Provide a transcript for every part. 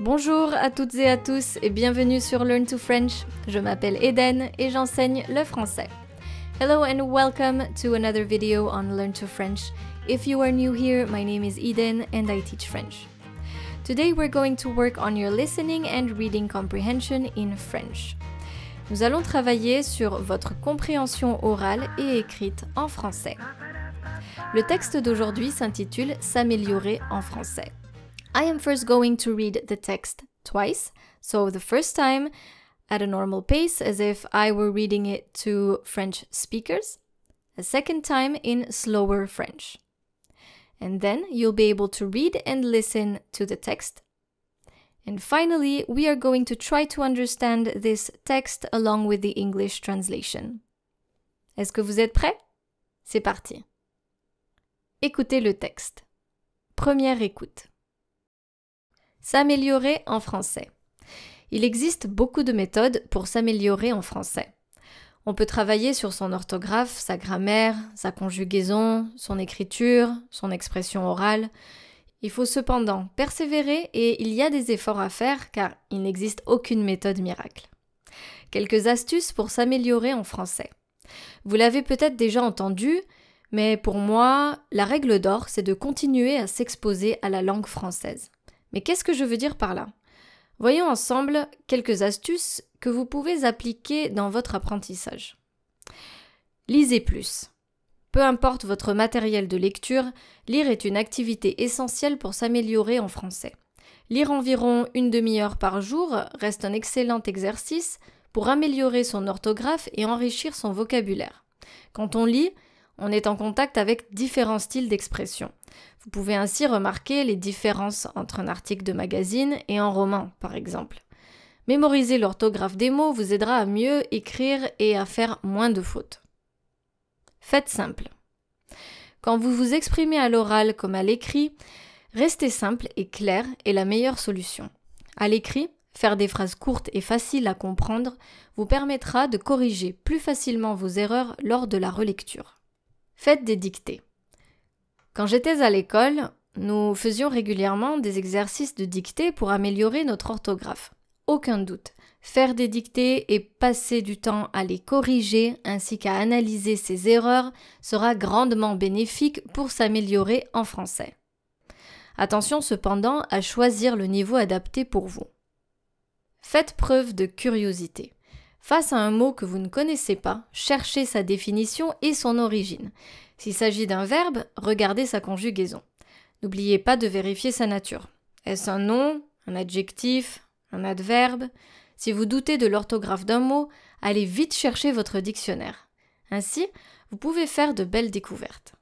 Bonjour à toutes et à tous et bienvenue sur Learn to French. Je m'appelle Eden et j'enseigne le français. Hello and welcome to another video on Learn to French. If you are new here, my name is Eden and I teach French. Today we're going to work on your listening and reading comprehension in French. Nous allons travailler sur votre compréhension orale et écrite en français. Le texte d'aujourd'hui s'intitule S'améliorer en français. I am first going to read the text twice. So the first time at a normal pace, as if I were reading it to French speakers, a second time in slower French. And then you'll be able to read and listen to the text. And finally, we are going to try to understand this text along with the English translation. Est-ce que vous êtes prêts? C'est parti. Écoutez le texte. Première écoute. S'améliorer en français. Il existe beaucoup de méthodes pour s'améliorer en français. On peut travailler sur son orthographe, sa grammaire, sa conjugaison, son écriture, son expression orale. Il faut cependant persévérer et il y a des efforts à faire car il n'existe aucune méthode miracle. Quelques astuces pour s'améliorer en français. Vous l'avez peut-être déjà entendu, mais pour moi, la règle d'or, c'est de continuer à s'exposer à la langue française. Mais qu'est-ce que je veux dire par là Voyons ensemble quelques astuces que vous pouvez appliquer dans votre apprentissage. Lisez plus. Peu importe votre matériel de lecture, lire est une activité essentielle pour s'améliorer en français. Lire environ une demi-heure par jour reste un excellent exercice pour améliorer son orthographe et enrichir son vocabulaire. Quand on lit, on est en contact avec différents styles d'expression. Vous pouvez ainsi remarquer les différences entre un article de magazine et un roman, par exemple. Mémoriser l'orthographe des mots vous aidera à mieux écrire et à faire moins de fautes. Faites simple. Quand vous vous exprimez à l'oral comme à l'écrit, rester simple et clair est la meilleure solution. À l'écrit, faire des phrases courtes et faciles à comprendre vous permettra de corriger plus facilement vos erreurs lors de la relecture. Faites des dictées. Quand j'étais à l'école, nous faisions régulièrement des exercices de dictée pour améliorer notre orthographe. Aucun doute, faire des dictées et passer du temps à les corriger ainsi qu'à analyser ses erreurs sera grandement bénéfique pour s'améliorer en français. Attention cependant à choisir le niveau adapté pour vous. Faites preuve de curiosité. Face à un mot que vous ne connaissez pas, cherchez sa définition et son origine. S'il s'agit d'un verbe, regardez sa conjugaison. N'oubliez pas de vérifier sa nature. Est-ce un nom, un adjectif, un adverbe Si vous doutez de l'orthographe d'un mot, allez vite chercher votre dictionnaire. Ainsi, vous pouvez faire de belles découvertes.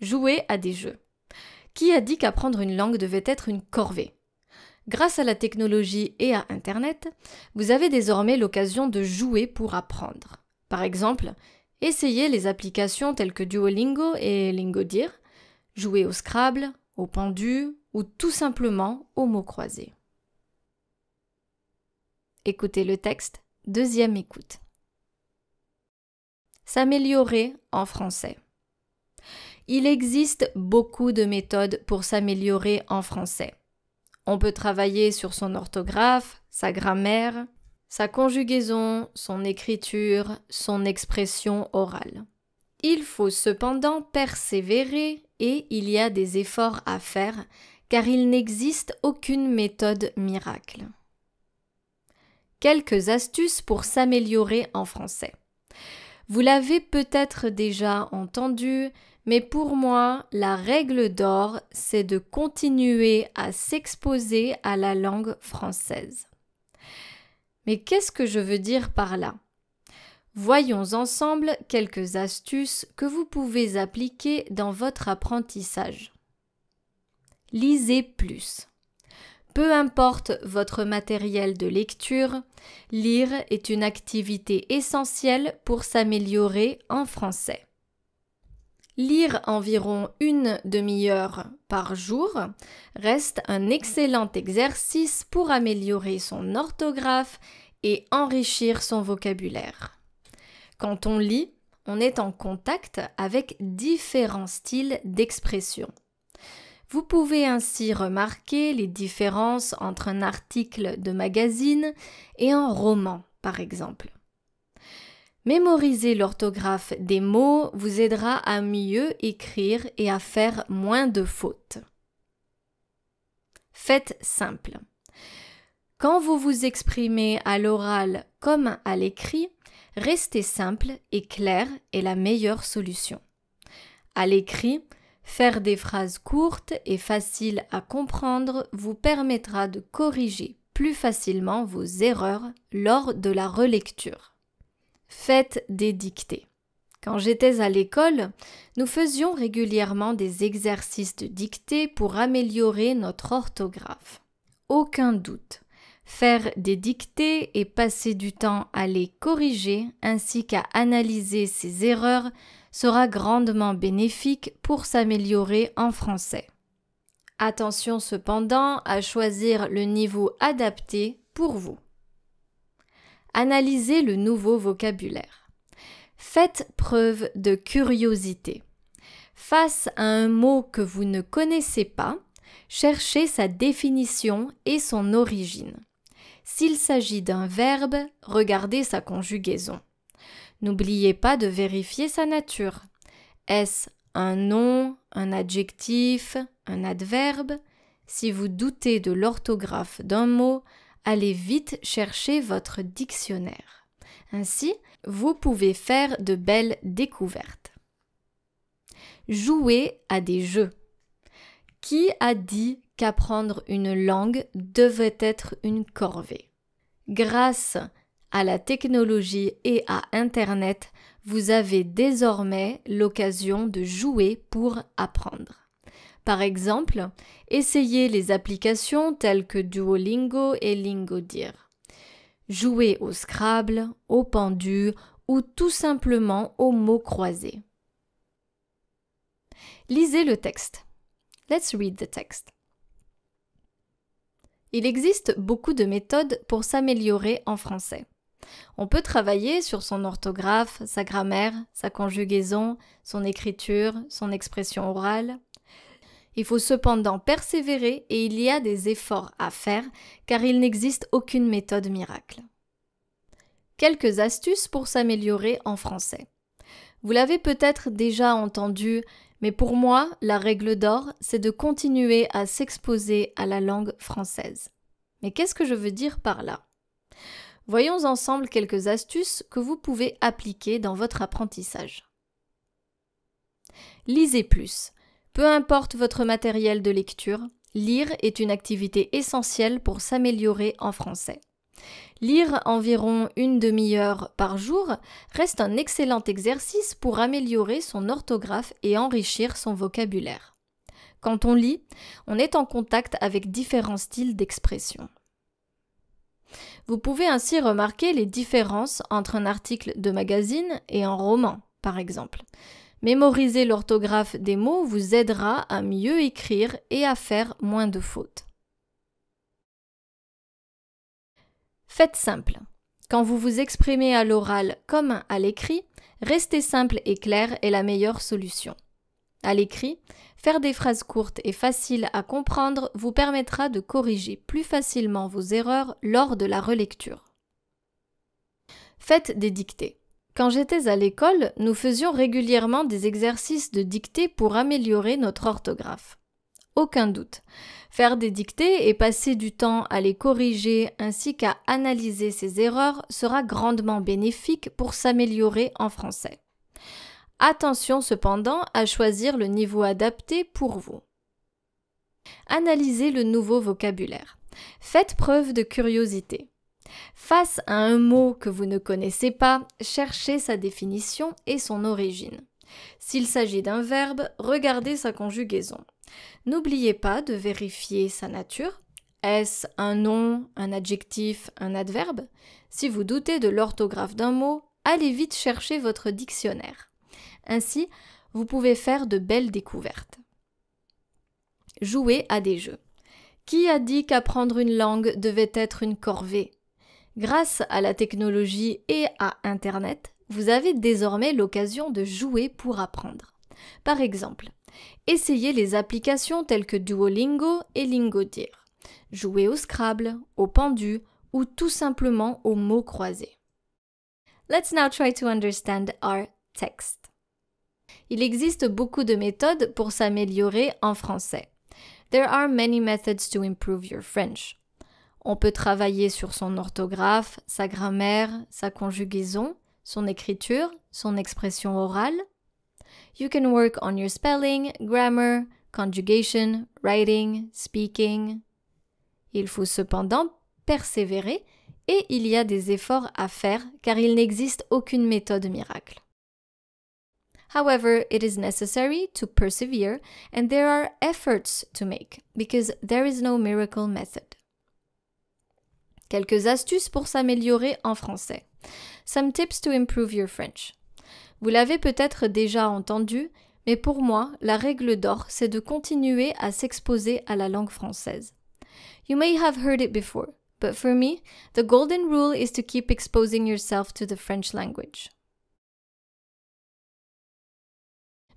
Jouer à des jeux. Qui a dit qu'apprendre une langue devait être une corvée Grâce à la technologie et à Internet, vous avez désormais l'occasion de jouer pour apprendre. Par exemple, essayez les applications telles que Duolingo et Lingodir, jouez au Scrabble, au pendu ou tout simplement aux mots croisés. Écoutez le texte, deuxième écoute. S'améliorer en français. Il existe beaucoup de méthodes pour s'améliorer en français. On peut travailler sur son orthographe, sa grammaire, sa conjugaison, son écriture, son expression orale. Il faut cependant persévérer et il y a des efforts à faire car il n'existe aucune méthode miracle. Quelques astuces pour s'améliorer en français. Vous l'avez peut-être déjà entendu, mais pour moi, la règle d'or, c'est de continuer à s'exposer à la langue française. Mais qu'est-ce que je veux dire par là Voyons ensemble quelques astuces que vous pouvez appliquer dans votre apprentissage. Lisez plus. Peu importe votre matériel de lecture, lire est une activité essentielle pour s'améliorer en français. Lire environ une demi-heure par jour reste un excellent exercice pour améliorer son orthographe et enrichir son vocabulaire. Quand on lit, on est en contact avec différents styles d'expression. Vous pouvez ainsi remarquer les différences entre un article de magazine et un roman, par exemple. Mémoriser l'orthographe des mots vous aidera à mieux écrire et à faire moins de fautes. Faites simple. Quand vous vous exprimez à l'oral comme à l'écrit, restez simple et clair est la meilleure solution. À l'écrit, faire des phrases courtes et faciles à comprendre vous permettra de corriger plus facilement vos erreurs lors de la relecture faites des dictées. Quand j'étais à l'école, nous faisions régulièrement des exercices de dictée pour améliorer notre orthographe. Aucun doute, faire des dictées et passer du temps à les corriger ainsi qu'à analyser ses erreurs sera grandement bénéfique pour s'améliorer en français. Attention cependant à choisir le niveau adapté pour vous. Analysez le nouveau vocabulaire. Faites preuve de curiosité. Face à un mot que vous ne connaissez pas, cherchez sa définition et son origine. S'il s'agit d'un verbe, regardez sa conjugaison. N'oubliez pas de vérifier sa nature. Est-ce un nom, un adjectif, un adverbe Si vous doutez de l'orthographe d'un mot, allez vite chercher votre dictionnaire. Ainsi, vous pouvez faire de belles découvertes. Jouer à des jeux. Qui a dit qu'apprendre une langue devait être une corvée Grâce à la technologie et à Internet, vous avez désormais l'occasion de jouer pour apprendre. Par exemple, essayez les applications telles que Duolingo et Lingodir. Jouez au Scrabble, au pendu ou tout simplement aux mots croisés. Lisez le texte. Let's read the text. Il existe beaucoup de méthodes pour s'améliorer en français. On peut travailler sur son orthographe, sa grammaire, sa conjugaison, son écriture, son expression orale. Il faut cependant persévérer et il y a des efforts à faire car il n'existe aucune méthode miracle. Quelques astuces pour s'améliorer en français. Vous l'avez peut-être déjà entendu, mais pour moi, la règle d'or, c'est de continuer à s'exposer à la langue française. Mais qu'est-ce que je veux dire par là Voyons ensemble quelques astuces que vous pouvez appliquer dans votre apprentissage. Lisez plus. Peu importe votre matériel de lecture, lire est une activité essentielle pour s'améliorer en français. Lire environ une demi-heure par jour reste un excellent exercice pour améliorer son orthographe et enrichir son vocabulaire. Quand on lit, on est en contact avec différents styles d'expression. Vous pouvez ainsi remarquer les différences entre un article de magazine et un roman, par exemple. Mémoriser l'orthographe des mots vous aidera à mieux écrire et à faire moins de fautes. Faites simple. Quand vous vous exprimez à l'oral comme à l'écrit, rester simple et clair est la meilleure solution. À l'écrit, faire des phrases courtes et faciles à comprendre vous permettra de corriger plus facilement vos erreurs lors de la relecture. Faites des dictées. Quand j'étais à l'école, nous faisions régulièrement des exercices de dictée pour améliorer notre orthographe. Aucun doute. Faire des dictées et passer du temps à les corriger ainsi qu'à analyser ses erreurs sera grandement bénéfique pour s'améliorer en français. Attention cependant à choisir le niveau adapté pour vous. Analysez le nouveau vocabulaire. Faites preuve de curiosité. Face à un mot que vous ne connaissez pas, cherchez sa définition et son origine. S'il s'agit d'un verbe, regardez sa conjugaison. N'oubliez pas de vérifier sa nature. Est-ce un nom, un adjectif, un adverbe Si vous doutez de l'orthographe d'un mot, allez vite chercher votre dictionnaire. Ainsi, vous pouvez faire de belles découvertes. Jouer à des jeux. Qui a dit qu'apprendre une langue devait être une corvée Grâce à la technologie et à Internet, vous avez désormais l'occasion de jouer pour apprendre. Par exemple, essayez les applications telles que Duolingo et Lingodir. Jouez au Scrabble, au pendu ou tout simplement aux mots croisés. Let's now try to understand our text. Il existe beaucoup de méthodes pour s'améliorer en français. There are many methods to improve your French. On peut travailler sur son orthographe, sa grammaire, sa conjugaison, son écriture, son expression orale. You can work on your spelling, grammar, conjugation, writing, speaking. Il faut cependant persévérer et il y a des efforts à faire car il n'existe aucune méthode miracle. However, it is necessary to persevere and there are efforts to make because there is no miracle method. Quelques astuces pour s'améliorer en français. Some tips to improve your French. Vous l'avez peut-être déjà entendu, mais pour moi, la règle d'or, c'est de continuer à s'exposer à la langue française. You may have heard it before, but for me, the golden rule is to keep exposing yourself to the French language.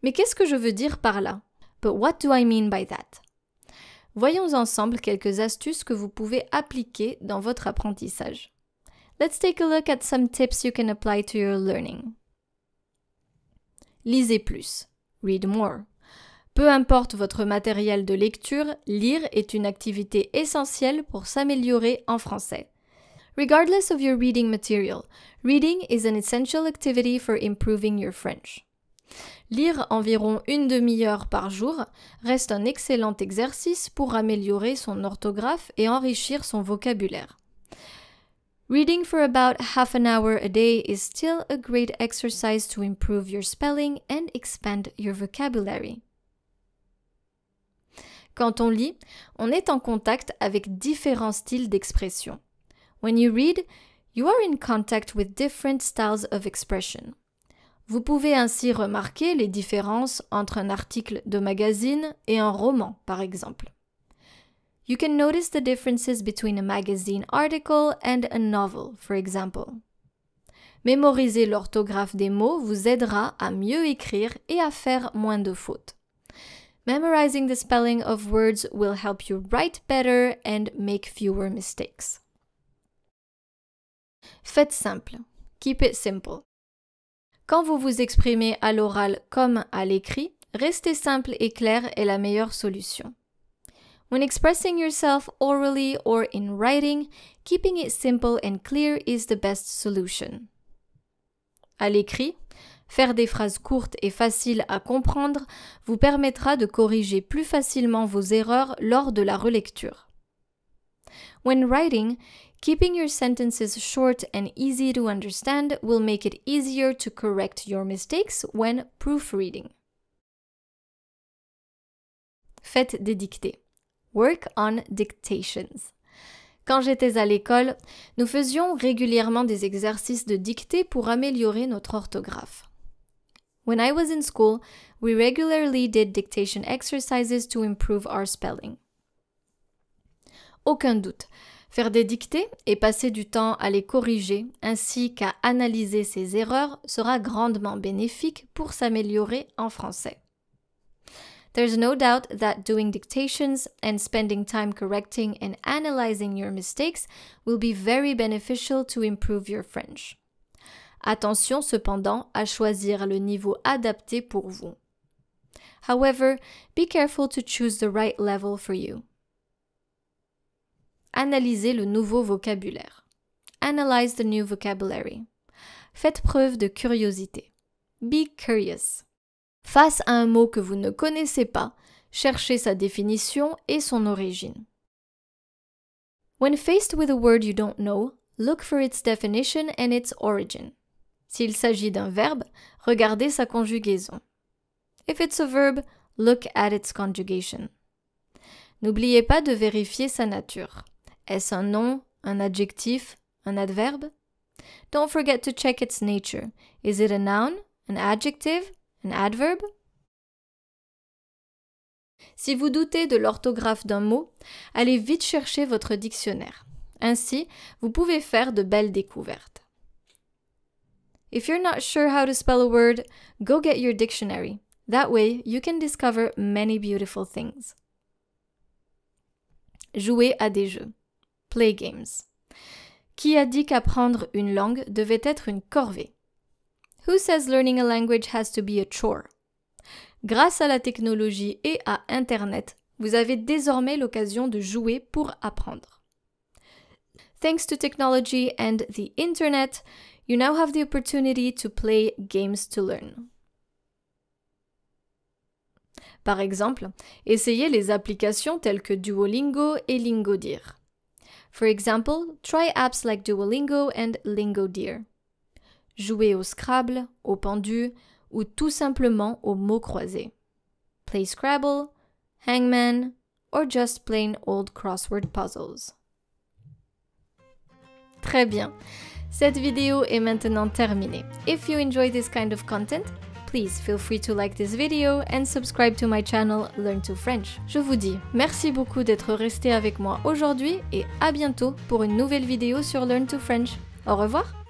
Mais qu'est-ce que je veux dire par là? But what do I mean by that? Voyons ensemble quelques astuces que vous pouvez appliquer dans votre apprentissage. Let's take a look at some tips you can apply to your learning. Lisez plus. Read more. Peu importe votre matériel de lecture, lire est une activité essentielle pour s'améliorer en français. Regardless of your reading material, reading is an essential activity for improving your French. Lire environ une demi-heure par jour reste un excellent exercice pour améliorer son orthographe et enrichir son vocabulaire. Reading for about half an hour a day is still a great exercise to improve your spelling and expand your vocabulary. Quand on lit, on est en contact avec différents styles d'expression. When you read, you are in contact with different styles of expression. Vous pouvez ainsi remarquer les différences entre un article de magazine et un roman, par exemple. You can notice the differences between a magazine article and a novel, for example. Mémoriser l'orthographe des mots vous aidera à mieux écrire et à faire moins de fautes. Memorizing the spelling of words will help you write better and make fewer mistakes. Faites simple. Keep it simple. Quand vous vous exprimez à l'oral comme à l'écrit, rester simple et clair est la meilleure solution. When expressing yourself orally or in writing, keeping it simple and clear is the best solution. À l'écrit, faire des phrases courtes et faciles à comprendre vous permettra de corriger plus facilement vos erreurs lors de la relecture. When writing, Keeping your sentences short and easy to understand will make it easier to correct your mistakes when proofreading. Faites des dictées. Work on dictations. Quand j'étais à l'école, nous faisions régulièrement des exercices de dictée pour améliorer notre orthographe. When I was in school, we regularly did dictation exercises to improve our spelling. Aucun doute, Faire des dictées et passer du temps à les corriger ainsi qu'à analyser ses erreurs sera grandement bénéfique pour s'améliorer en français. There's no doubt that doing dictations and spending time correcting and analyzing your mistakes will be very beneficial to improve your French. Attention cependant à choisir le niveau adapté pour vous. However, be careful to choose the right level for you. Analysez le nouveau vocabulaire. Analyze the new vocabulary. Faites preuve de curiosité. Be curious. Face à un mot que vous ne connaissez pas, cherchez sa définition et son origine. When faced with a word you don't know, look for its definition and its origin. S'il s'agit d'un verbe, regardez sa conjugaison. If it's a verb, look at its conjugation. N'oubliez pas de vérifier sa nature. Est-ce un nom, un adjectif, un adverbe? Don't forget to check its nature. Is it a noun, an adjective, an adverb? Si vous doutez de l'orthographe d'un mot, allez vite chercher votre dictionnaire. Ainsi, vous pouvez faire de belles découvertes. If you're not sure how to spell a word, go get your dictionary. That way, you can discover many beautiful things. Jouer à des jeux. Play Games. Qui a dit qu'apprendre une langue devait être une corvée Who says learning a language has to be a chore Grâce à la technologie et à Internet, vous avez désormais l'occasion de jouer pour apprendre. Thanks to technology and the Internet, you now have the opportunity to play games to learn. Par exemple, essayez les applications telles que Duolingo et Lingodir. For example, try apps like Duolingo and Lingodeer. Jouer au Scrabble, au pendu ou tout simplement aux mots croisés. Play Scrabble, Hangman, or just plain old crossword puzzles. Très bien. Cette vidéo est maintenant terminée. If you enjoy this kind of content, Please feel free to like this video and subscribe to my channel Learn to French. Je vous dis merci beaucoup d'être resté avec moi aujourd'hui et à bientôt pour une nouvelle vidéo sur Learn to French. Au revoir